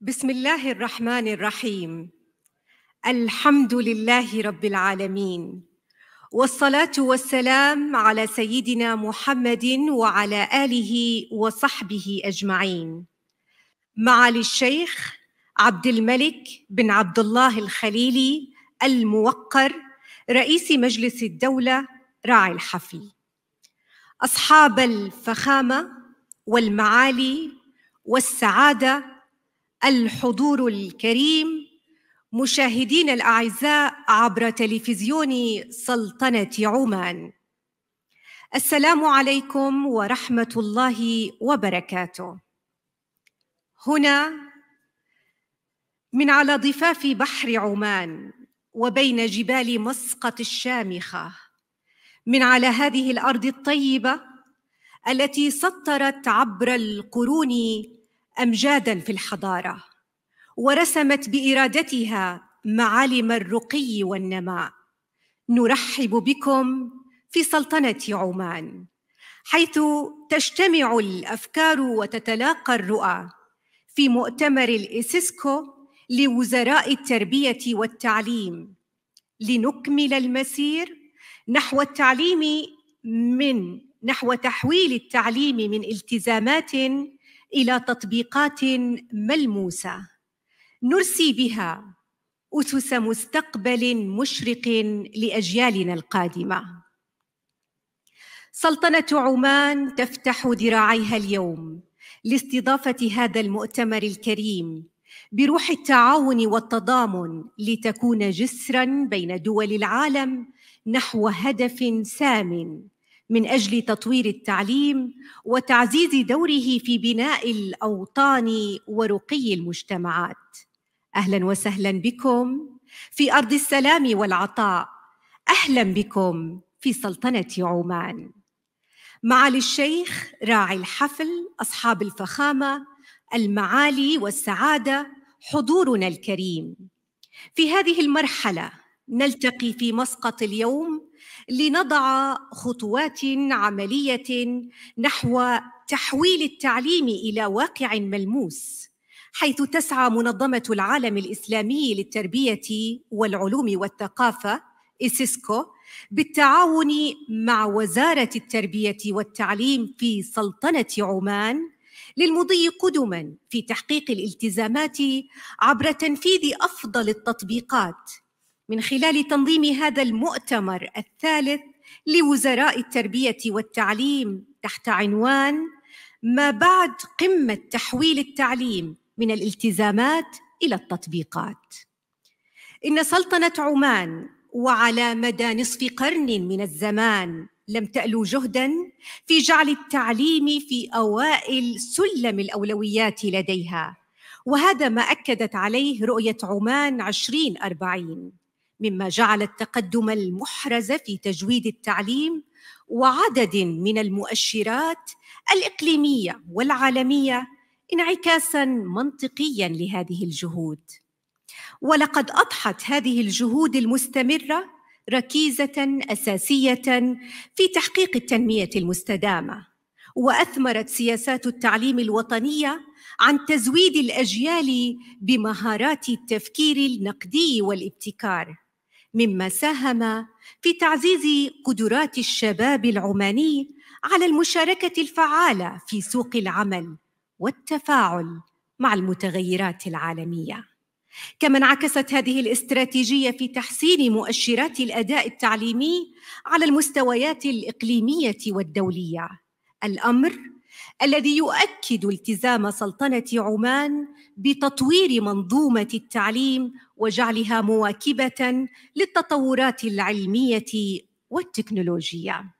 بسم الله الرحمن الرحيم الحمد لله رب العالمين والصلاه والسلام على سيدنا محمد وعلى اله وصحبه اجمعين معالي الشيخ عبد الملك بن عبد الله الخليلي الموقر رئيس مجلس الدوله راعي الحفل اصحاب الفخامه والمعالي والسعاده الحضور الكريم مشاهدين الأعزاء عبر تلفزيون سلطنة عمان السلام عليكم ورحمة الله وبركاته هنا من على ضفاف بحر عمان وبين جبال مسقط الشامخة من على هذه الأرض الطيبة التي سطرت عبر القرون امجادا في الحضاره ورسمت بارادتها معالم الرقي والنماء نرحب بكم في سلطنه عمان حيث تجتمع الافكار وتتلاقى الرؤى في مؤتمر الاسيسكو لوزراء التربيه والتعليم لنكمل المسير نحو التعليم من نحو تحويل التعليم من التزامات الى تطبيقات ملموسه نرسي بها اسس مستقبل مشرق لاجيالنا القادمه سلطنه عمان تفتح ذراعيها اليوم لاستضافه هذا المؤتمر الكريم بروح التعاون والتضامن لتكون جسرا بين دول العالم نحو هدف سام من اجل تطوير التعليم وتعزيز دوره في بناء الاوطان ورقي المجتمعات اهلا وسهلا بكم في ارض السلام والعطاء اهلا بكم في سلطنه عمان معالي الشيخ راعي الحفل اصحاب الفخامه المعالي والسعاده حضورنا الكريم في هذه المرحله نلتقي في مسقط اليوم لنضع خطوات عمليه نحو تحويل التعليم الى واقع ملموس حيث تسعى منظمه العالم الاسلامي للتربيه والعلوم والثقافه اسيسكو بالتعاون مع وزاره التربيه والتعليم في سلطنه عمان للمضي قدما في تحقيق الالتزامات عبر تنفيذ افضل التطبيقات من خلال تنظيم هذا المؤتمر الثالث لوزراء التربيه والتعليم تحت عنوان ما بعد قمه تحويل التعليم من الالتزامات الى التطبيقات ان سلطنه عمان وعلى مدى نصف قرن من الزمان لم تالو جهدا في جعل التعليم في اوائل سلم الاولويات لديها وهذا ما اكدت عليه رؤيه عمان 2040 مما جعل التقدم المحرز في تجويد التعليم وعدد من المؤشرات الاقليميه والعالميه انعكاسا منطقيا لهذه الجهود ولقد اضحت هذه الجهود المستمره ركيزه اساسيه في تحقيق التنميه المستدامه واثمرت سياسات التعليم الوطنيه عن تزويد الاجيال بمهارات التفكير النقدي والابتكار مما ساهم في تعزيز قدرات الشباب العماني على المشاركه الفعاله في سوق العمل والتفاعل مع المتغيرات العالميه كما انعكست هذه الاستراتيجيه في تحسين مؤشرات الاداء التعليمي على المستويات الاقليميه والدوليه الامر الذي يؤكد التزام سلطنه عمان بتطوير منظومه التعليم وجعلها مواكبه للتطورات العلميه والتكنولوجيه